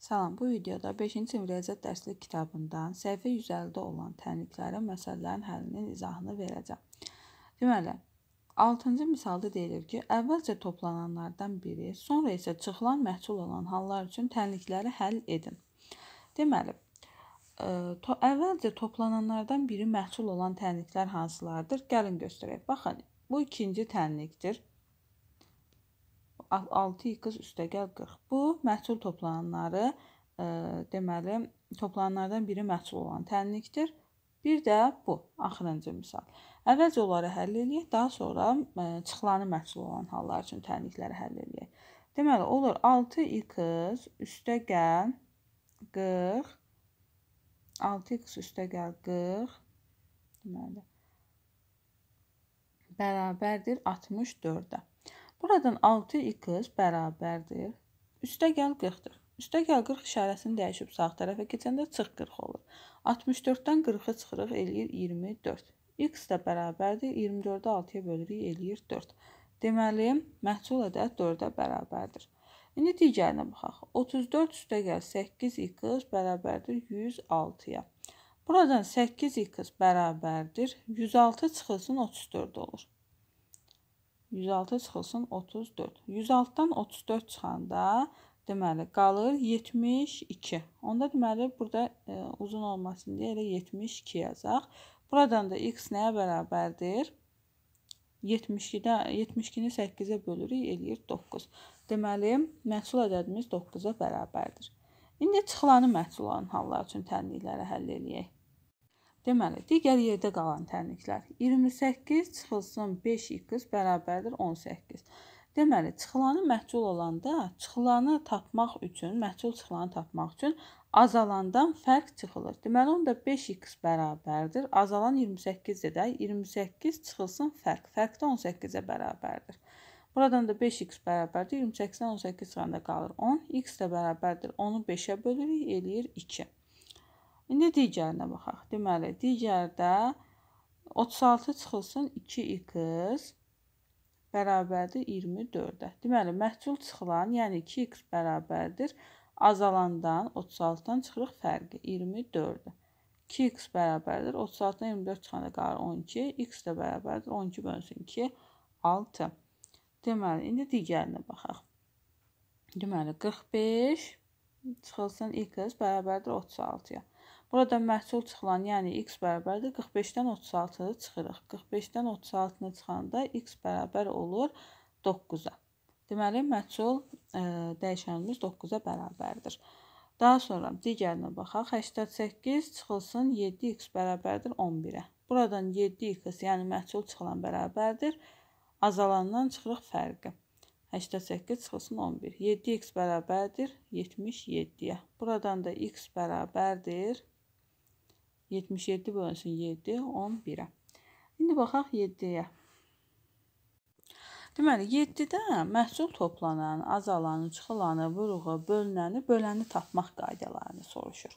Salam, bu videoda 5-ci sinif riyaziyyat dərslik kitabından səhifə 150-də olan tənliklərin məsələlərin həllinin izahını verəcəm. Deməli, 6-cı misalda deyilir ki, əvvəlcə toplananlardan biri, sonra isə çıxılan məhsul olan hallar üçün tənlikləri həll edin. Deməli, e, to əvvəlcə toplananlardan biri məhsul olan tənliklər hansılardır? Gəlin göstərək. Baxın, bu ikinci tənlikdir. 6 yıqız üstəgəl 40. Bu məhsul toplananları, e, deməli, toplananlardan biri məhsul olan tənlikdir. Bir də bu axırıncı misal. Əvvəlcə onları həll eləyək, daha sonra e, çıxılanı məhsul olan hallar üçün tənlikləri həll eləyək. Deməli, olur 6 yıqız üstəgəl 40 6x üstəgəl 40 deməli bərabərdir 64-ə. Buradan 6 x bərabərdir. Üstə gəl 40-dır. Üstə gəl 40 işarəsini dəyişib sağ tərəfə keçəndə çıx 40 olur. 64-dən 40-ı çıxırıq, eləyir 24. x də bərabərdir. 24-ü 6-ya bölürük, eləyir 4. Deməli, məhsul ədəd 4-ə bərabərdir. İndi digərinə baxaq. 34 üstə gəl 8x bərabərdir 106-ya. Buradan 8x bərabərdir. 106 çıxılsın 34 olur. 106 çıxılsın 34. 106-dan 34 çıxanda deməli qalır 72. Onda deməli burada e, uzun olmasın deyə elə 72 yazaq. Buradan da x nəyə bərabərdir? 72-də 72-ni 8-ə bölürük, eləyir 9. Deməli, məhsul ədədimiz 9-a bərabərdir. İndi çıxılanı məhsul olan hallar üçün tənliklərə həll eləyək. Deməli, digər yerdə qalan tənliklər 28 çıxılsın 5x bərabərdir 18. Deməli, çıxılanı məhcul olanda çıxılanı tapmaq üçün, məhcul çıxılanı tapmaq üçün azalandan fərq çıxılır. Deməli, onda 5x bərabərdir. Azalan 28-dir də. 28 çıxılsın fərq. Fərq də 18-ə bərabərdir. Buradan da 5x bərabərdir. 28-dən 18 çıxanda qalır 10. x də bərabərdir. Onu 5-ə bölürük, eləyir 2. İndi e, digərinə baxaq. Deməli, digərdə 36 çıxılsın 2x bərabərdir 24-ə. Deməli, məhcul çıxılan, yəni 2x bərabərdir azalandan 36-dan çıxırıq fərqi 24-ə. 2x bərabərdir 36-dan 24 çıxanda qalır 12, x də bərabərdir 12 bölünsün 2, 6. Deməli, indi digərinə baxaq. Deməli, 45 çıxılsın x bərabərdir 36-ya. Burada məhsul çıxılan, yəni x bərabərdir 45-dən 36-nı çıxırıq. 45-dən 36-nı çıxanda x bərabər olur 9-a. Deməli, məhsul e, dəyişənimiz 9-a bərabərdir. Daha sonra digərinə baxaq. 88 çıxılsın 7x bərabərdir 11-ə. Buradan 7x, yəni məhsul çıxılan bərabərdir. Azalandan çıxırıq fərqi. 88 çıxılsın 11. 7x bərabərdir 77-yə. Buradan da x bərabərdir 77 bölünsün 7, 11-ə. İndi baxaq 7-yə. Deməli, 7-də məhsul toplanan, azalanı, çıxılanı, vuruğu, bölünəni, böləni tapmaq qaydalarını soruşur.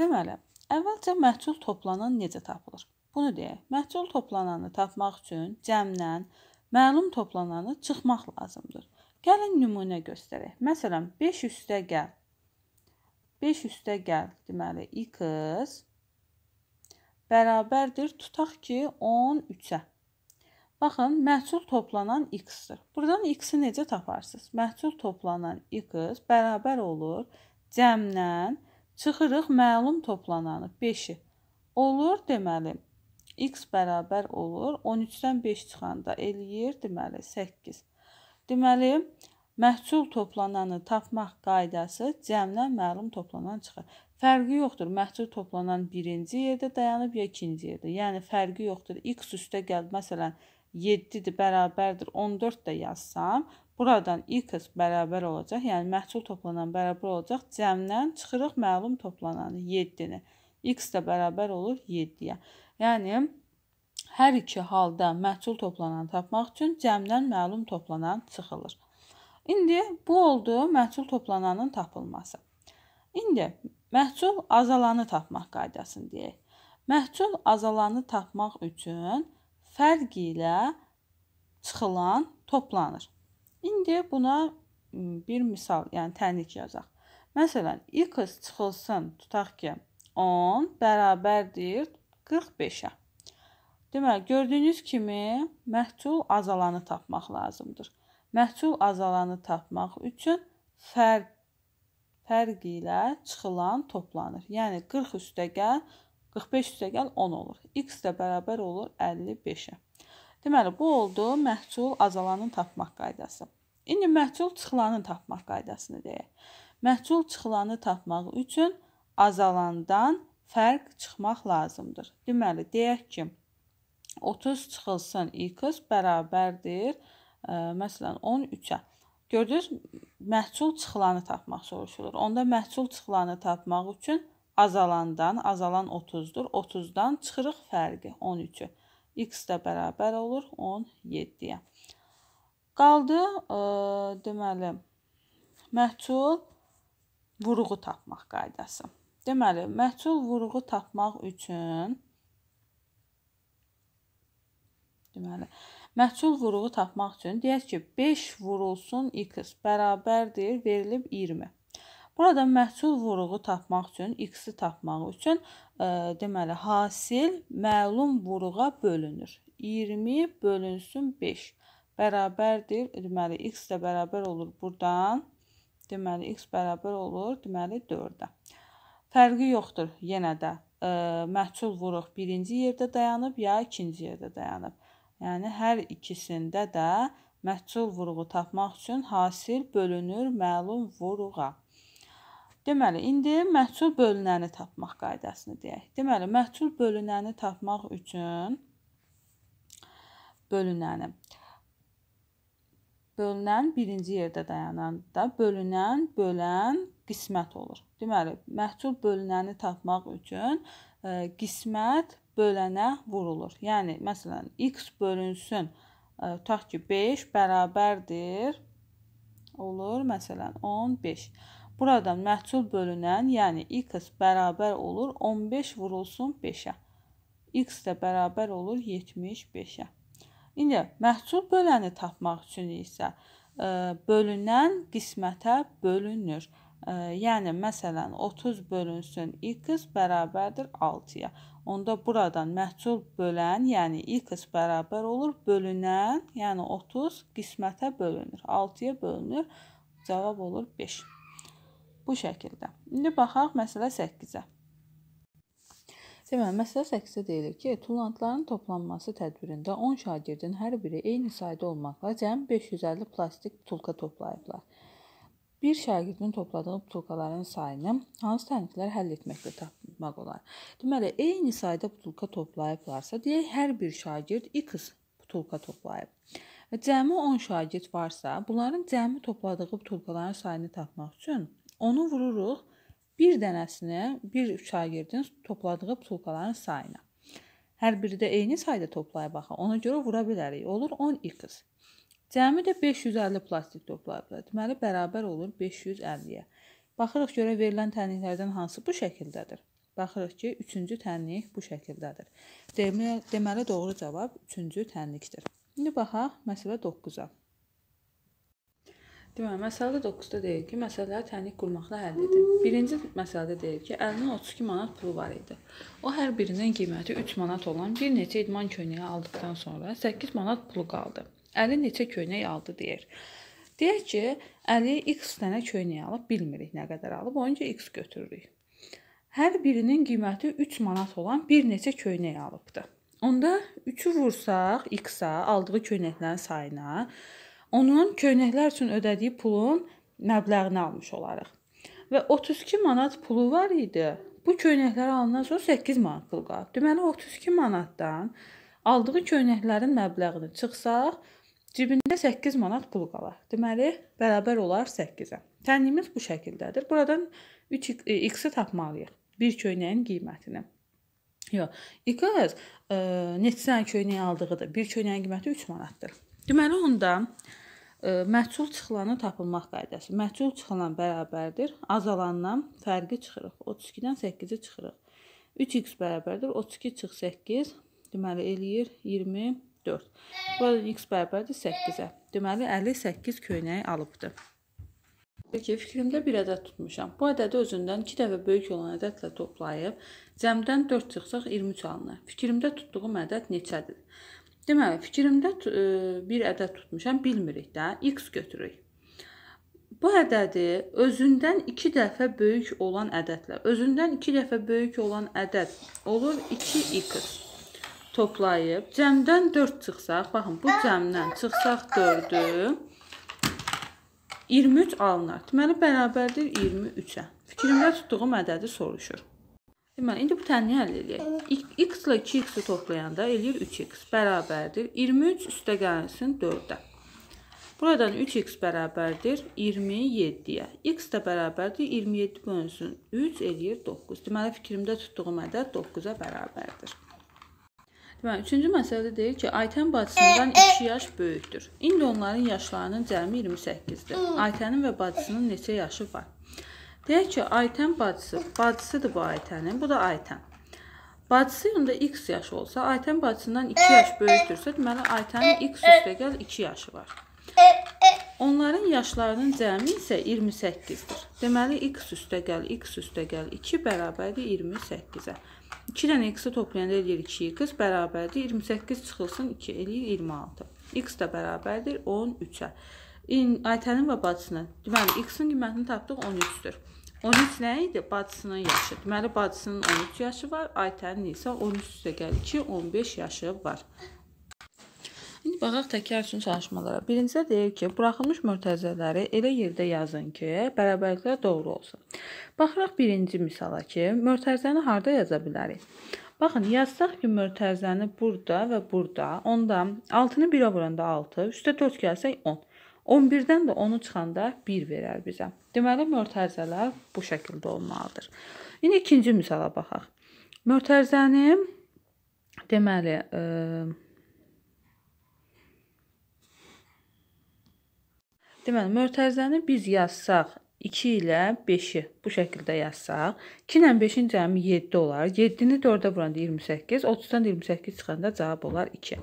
Deməli, əvvəlcə məhsul toplanan necə tapılır? Bunu deyək. Məhsul toplananı tapmaq üçün cəmdən məlum toplananı çıxmaq lazımdır. Gəlin nümunə göstərək. Məsələn, 5 üstə gəl. 5 üstə gəl. Deməli, x bərabərdir tutaq ki 13-ə. Baxın, məhsul toplanan x-dir. Buradan x-i necə taparsınız? Məhsul toplanan x bərabər olur cəmlə çıxırıq məlum toplananı 5-i. Olur deməli x bərabər olur 13-dən 5 çıxanda eləyir deməli 8. Deməli məhsul toplananı tapmaq qaydası cəmlə məlum toplanan çıxır. Fərqi yoxdur. Məhcur toplanan birinci yerdə dayanıb ya ikinci yerdə. Yəni fərqi yoxdur. X üstə gəl məsələn 7-dir bərabərdir 14 də yazsam, buradan x bərabər olacaq. Yəni məhsul toplanan bərabər olacaq cəmdən çıxırıq məlum toplananı 7-ni. x də bərabər olur 7-yə. Yəni hər iki halda məhsul toplananı tapmaq üçün cəmdən məlum toplanan çıxılır. İndi bu oldu məhsul toplananın tapılması. İndi Məhsul azalanı tapmaq qaydasını deyək. Məhsul azalanı tapmaq üçün fərqi ilə çıxılan toplanır. İndi buna bir misal, yəni tənlik yazaq. Məsələn, x çıxılsın, tutaq ki, 10 bərabərdir 45-ə. Deməli, gördüyünüz kimi məhsul azalanı tapmaq lazımdır. Məhsul azalanı tapmaq üçün fərq fərqi ilə çıxılan toplanır. Yəni 40 üstə gəl, 45 üstə gəl 10 olur. X də bərabər olur 55-ə. Deməli, bu oldu məhsul azalanın tapmaq qaydası. İndi məhsul çıxılanı tapmaq qaydasını deyək. Məhsul çıxılanı tapmaq üçün azalandan fərq çıxmaq lazımdır. Deməli, deyək ki, 30 çıxılsın x bərabərdir, ə, e, məsələn, 13-ə. Gördünüz, məhsul çıxılanı tapmaq soruşulur. Onda məhsul çıxılanı tapmaq üçün azalandan, azalan 30-dur. 30-dan çıxırıq fərqi 13-ü. x də bərabər olur 17-yə. Qaldı, ə, e, deməli, məhsul vurğu tapmaq qaydası. Deməli, məhsul vurğu tapmaq üçün deməli, Məhsul vuruğu tapmaq üçün deyək ki, 5 vurulsun x bərabərdir verilib 20. Burada məhsul vuruğu tapmaq üçün x-i tapmaq üçün e, deməli hasil məlum vuruğa bölünür. 20 bölünsün 5 bərabərdir. Deməli x də bərabər olur burdan. Deməli x bərabər olur, deməli 4-ə. Fərqi yoxdur yenə də. E, məhsul vuruq birinci yerdə dayanıb ya ikinci yerdə dayanıb. Yəni hər ikisində də məhsul vurğu tapmaq üçün hasil bölünür məlum vurğuğa. Deməli, indi məhsul bölünəni tapmaq qaydasını deyək. Deməli, məhsul bölünəni tapmaq üçün bölünəni bölünən birinci yerdə dayananda bölünən, bölən, qismət olur. Deməli, məhsul bölünəni tapmaq üçün E, qismət bölənə vurulur. Yəni məsələn x bölünsün e, tutaq ki 5 bərabərdir olur məsələn 15. Buradan məhsul bölünən, yəni x bərabər olur 15 vurulsun 5-ə. x də bərabər olur 75-ə. İndi məhsul böləni tapmaq üçün isə e, bölünən qismətə bölünür yəni məsələn 30 bölünsün x bərabərdir 6-ya. Onda buradan məhsul bölən, yəni x bərabər olur bölünən, yəni 30 qismətə bölünür. 6-ya bölünür. Cavab olur 5. Bu şəkildə. İndi baxaq məsələ 8-ə. Deməli, məsələ 8-də deyilir ki, tulantların toplanması tədbirində 10 şagirdin hər biri eyni sayda olmaqla cəmi 550 plastik butulka toplayıblar. Bir şagirdin topladığı butulkaların sayını hansı tənqidlər həll etməklə tapmaq olar? Deməli, eyni sayda butulka toplayıblarsa, deyək hər bir şagird x butulka toplayıb. Və cəmi 10 şagird varsa, bunların cəmi topladığı butulkaların sayını tapmaq üçün onu vururuq bir dənəsini bir şagirdin topladığı butulkaların sayına. Hər biri də eyni sayda toplayıb axı. Ona görə vura bilərik. Olur 10x. Cəmi də 550 plastik toplayıblar. Deməli bərabər olur 550-yə. Baxırıq görə verilən tənliklərdən hansı bu şəkildədir? Baxırıq ki, 3-cü tənlik bu şəkildədir. Deməli, deməli doğru cavab 3-cü tənlikdir. İndi baxaq məsələ 9-a. Deməli, məsələ 9-da deyir ki, məsələləri tənlik qurmaqla həll edin. Birinci məsələdə deyir ki, əlinin 32 manat pulu var idi. O hər birinin qiyməti 3 manat olan bir neçə idman köynəyi aldıqdan sonra 8 manat pulu qaldı. Əli neçə köynək aldı deyir. Deyək ki, Əli X dənə köynək alıb, bilmirik nə qədər alıb, onun üçün X götürürük. Hər birinin qiyməti 3 manat olan bir neçə köynək alıbdı. Onda 3-ü vursaq X-a aldığı köynəklərin sayına, onun köynəklər üçün ödədiyi pulun məbləğini almış olarıq. Və 32 manat pulu var idi. Bu köynəkləri alandan sonra 8 manat pul qalıb. Deməli 32 manatdan aldığı köynəklərin məbləğini çıxsaq, Cibində 8 manat pul qalar. Deməli, bərabər olar 8-ə. Təlimimiz bu şəkildədir. Buradan 3x-i e, tapmalıyıq. Bir köynəyin qiymətini. Yox, İqaz e, neçə dənə köynək aldığıdır. Bir köynəyin qiyməti 3 manatdır. Deməli onda e, məhsul çıxılanı tapılmaq qaydası. Məhsul çıxılan bərabərdir azalandan fərqi çıxırıq. 32-dən 8-i çıxırıq. 3x bərabərdir 32 çıx 8. Deməli eləyir 20 4. Buradan x bərabərdir 8-ə. Deməli, Əli 8 köynəyi alıbdır. Peki, fikrimdə bir ədəd tutmuşam. Bu ədədi özündən 2 dəfə böyük olan ədədlə toplayıb, cəmdən 4 çıxsaq 23 alınır. Fikrimdə tutduğum ədəd neçədir? Deməli, fikrimdə e, bir ədəd tutmuşam, bilmirik də, x götürürük. Bu ədədi özündən 2 dəfə böyük olan ədədlə, özündən 2 dəfə böyük olan ədəd olur 2x toplayıb cəmdən 4 çıxsaq, baxın bu cəmdən çıxsaq 4-ü 23 alınar. Deməli bərabərdir 23-ə. Fikrimdə tutduğum ədədi soruşur. Deməli indi bu tənni həll eləyək. x ilə 2x-i toplayanda eləyir 3x bərabərdir 23 üstə gəlsin 4-ə. Buradan 3x bərabərdir 27-yə. x də bərabərdir 27 bölünsün 3 eləyir 9. Deməli fikrimdə tutduğum ədəd 9-a bərabərdir. Deməli, üçüncü məsələdə deyir ki, Aytən bacısından 2 yaş böyükdür. İndi onların yaşlarının cəmi 28-dir. Aytənin və bacısının neçə yaşı var? Deyək ki, Aytən bacısı, bacısıdır bu Aytənin, bu da Aytən. Bacısı yanında x yaş olsa, Aytən bacısından 2 yaş böyükdürsə, deməli Aytənin x üstə gəl 2 yaşı var. Onların yaşlarının cəmi isə 28-dir. Deməli x üstə gəl, x üstə gəl 2 bərabərdir 28-ə. 2 dənə x-i toplayanda eləyir 2x bərabərdir 28 çıxılsın 2 eləyir 26. x də bərabərdir 13-ə. Aytənin və bacısının, deməli x-in qiymətini tapdıq 13-dür. 13 nə idi? Bacısının yaşı. Deməli bacısının 13 yaşı var, Aytənin isə 13 üstə gəlir ki, 15 yaşı var. İndi baxaq təkrar üçün çalışmalara. Birincidə deyir ki, buraxılmış mürtəzələri elə yerdə yazın ki, bərabərliklər doğru olsun. Baxıraq birinci misala ki, mürtəzəni harda yaza bilərik? Baxın, yazsaq ki, mürtəzəni burada və burada, onda 6-nı 1-ə vuranda 6, üstə 4 gəlsək 10. 11-dən də 10-u çıxanda 1 verər bizə. Deməli, mürtəzələr bu şəkildə olmalıdır. İndi ikinci misala baxaq. Mürtəzəni deməli, e, Deməli, mötərizəni biz yazsaq 2 ilə 5-i bu şəkildə yazsaq, 2 ilə 5-in cəmi 7 olar. 7-ni 4-ə vuranda 28, 30-dan 28 çıxanda cavab olar 2.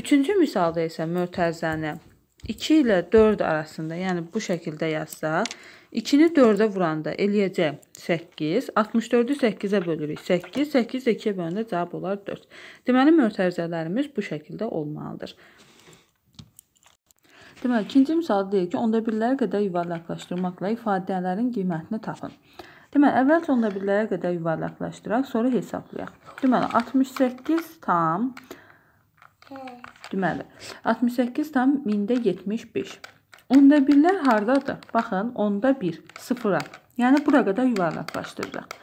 Üçüncü misalda isə mötərizəni 2 ilə 4 arasında, yəni bu şəkildə yazsaq, 2-ni 4-ə vuranda eləyəcək 8, 64-ü 8-ə bölürük 8, 8 2-yə bölündə cavab olar 4. Deməli, mötərizələrimiz bu şəkildə olmalıdır. Deməli, ikinci misalda deyir ki, onda birlərə qədər yuvarlaqlaşdırmaqla ifadələrin qiymətini tapın. Deməli, əvvəlcə onda birlərə qədər yuvarlaqlaşdıraq, sonra hesablayaq. Deməli, 68 tam Deməli, 68 tam 1075. Onda birlər hardadır? Baxın, onda 1, 0-a. Yəni, bura qədər yuvarlaqlaşdırırıq.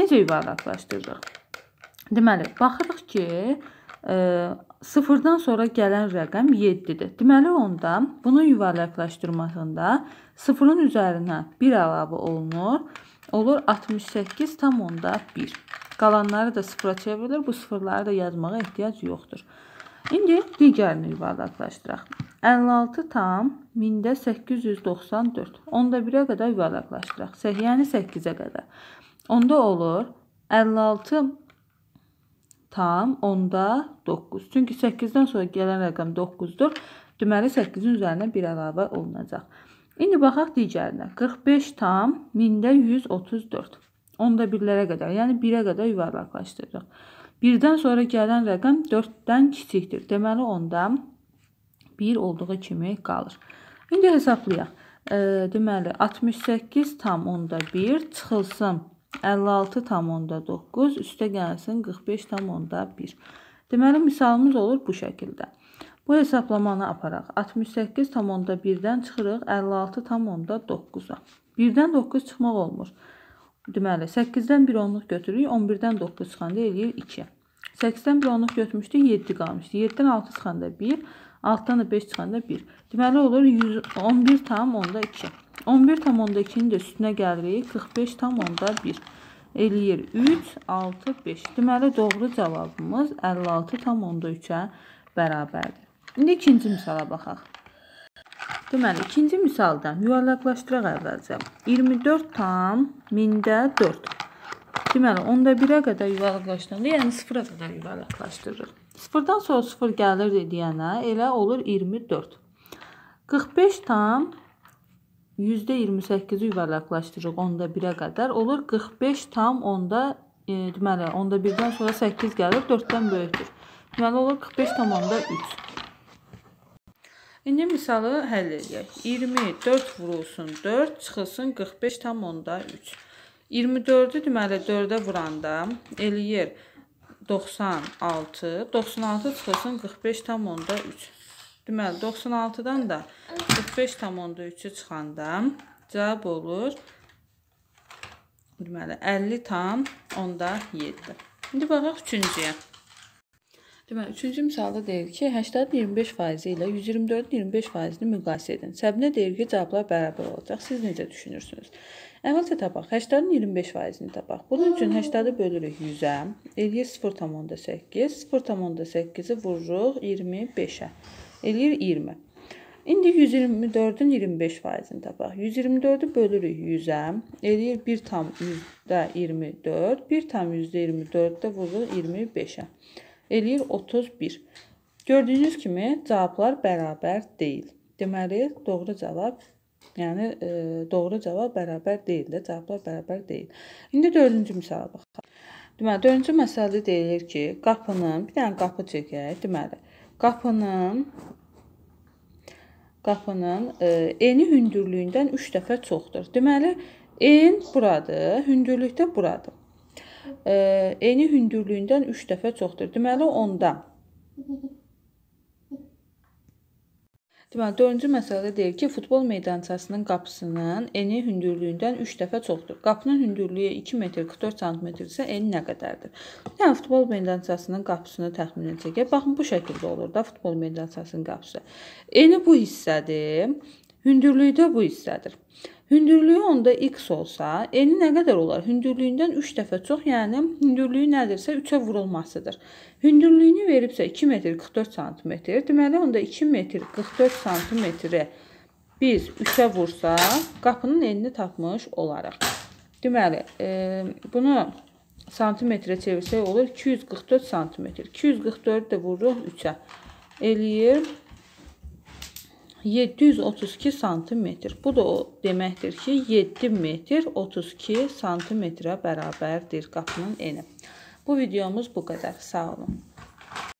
Necə yuvarlaqlaşdırdıq? Deməli, baxırıq ki, ə, e, Sıfırdan sonra gələn rəqəm 7-dir. Deməli, onda bunun yuvarlaqlaşdırmasında sıfırın üzərinə 1 əlavə olunur. Olur 68,1. Qalanları da sıfıra çevrilir. Bu sıfırları da yazmağa ehtiyac yoxdur. İndi digərini yuvarlaqlaşdıraq. 56 tam 1894. Onda 1-ə qədər yuvarlaqlaşdıraq. Yəni 8-ə qədər. Onda olur 56 tam onda 9. Çünki 8-dən sonra gələn rəqəm 9-dur. Deməli 8-in üzərinə 1 əlavə olunacaq. İndi baxaq digərinə. 45 tam 1000-də 134. Onda birlərə qədər, yəni 1-ə qədər yuvarlaqlaşdırırıq. 1-dən sonra gələn rəqəm 4-dən kiçikdir. Deməli onda 1 olduğu kimi qalır. İndi hesablayaq. E, deməli 68 tam onda 1 çıxılsın 1. 56,9 üstə gəlsin 45,1. Deməli, misalımız olur bu şəkildə. Bu hesablamanı aparaq. 68,1-dən çıxırıq 56,9-a. 1-dən 9 çıxmaq olmur. Deməli, 8-dən 1 onluq götürürük, 11-dən 9 çıxanda eləyir 2. 8-dən 1 onluq götürmüşdük, 7 qalmışdı. 7-dən 6 çıxanda 1, 6-dan da 5 çıxanda 1. Deməli olur 11 tam onda 2. 11 tam onda 2-ni də üstünə gəlirik. 45 tam onda 1 eləyir 3, 6, 5. Deməli doğru cavabımız 56 tam onda 3-ə bərabərdir. İndi ikinci misala baxaq. Deməli, ikinci misaldan yuvarlaqlaşdıraq əvvəlcə. 24 tam 1000-də 4. Deməli, onda 1-ə qədər yuvarlaqlaşdırılır, yəni 0-a qədər yuvarlaqlaşdırırıq. Sıfırdan sonra sıfır gəlir deyənə elə olur 24. 45 tam %28-i yuvarlaqlaşdırırıq onda 1-ə qədər. Olur 45 tam onda, e, deməli, onda 1-dən sonra 8 gəlir, 4-dən böyükdür. Deməli, olur 45 tam onda 3. İndi misalı həll edək. 24 vurulsun 4, çıxılsın 45 tam onda 3. 24-ü deməli 4-ə vuranda eləyir 4. 96, 96 çıxılsın 45,3. Deməli, 96-dan da 45,3-ü çıxanda cavab olur deməli, 50 tam onda 7. İndi baxaq üçüncüyə. Deməli, üçüncü misalda deyir ki, 80-in 25% ilə 124-ün 25%-ni müqayisə edin. Səbinə deyir ki, cavablar bərabər olacaq. Siz necə düşünürsünüz? Əvvəlcə tapaq. 80-in 25%-ni tapaq. Bunun üçün 80-i bölürük 100-ə. Eləyir 0,8. 0,8-i vururuq 25-ə. Eləyir 20. İndi 124-ün 25%-ni tapaq. 124-ü bölürük 100-ə. Eləyir 1 tam 100-də 24. 1 tam 124-də vururuq 25-ə. Eləyir 31. Gördüyünüz kimi cavablar bərabər deyil. Deməli, doğru cavab Yəni e, doğru cavab bərabər deyil də, cavablar bərabər deyil. İndi 4-cü misala baxaq. Deməli, 4-cü məsələdə deyilir ki, qapının, bir dənə qapı çəkək, deməli, qapının qapının e, eni hündürlüyündən 3 dəfə çoxdur. Deməli, en buradır, hündürlük də buradır. E, eni hündürlüyündən 3 dəfə çoxdur. Deməli, onda Deməli 4-cü məsələdə deyir ki, futbol meydançasının qapısının eni hündürlüyündən 3 dəfə çoxdur. Qapının hündürlüyü 2 metr 44 sm isə eni nə qədərdir? Yəni futbol meydançasının qapısını təxminən çəkək. Baxın bu şəkildə olur da futbol meydançasının qapısı. Eni bu hissədir. Hündürlüyü də bu hissədir. Hündürlüyü onda x olsa, eni nə qədər olar? Hündürlüyündən 3 dəfə çox, yəni hündürlüyü nədirsə 3-ə vurulmasıdır. Hündürlüyünü veribsə 2 metr 44 sm, deməli onda 2 metr 44 sm-i biz 3-ə vursaq, qapının enini tapmış olarıq. Deməli, e, bunu santimetrə çevirsək olur 244 santimetr. 244-ü də vururuq 3-ə. Eləyir 244. 732 santimetr. Bu da o deməkdir ki, 7 metr 32 santimetrə bərabərdir qapının eni. Bu videomuz bu qədər. Sağ olun.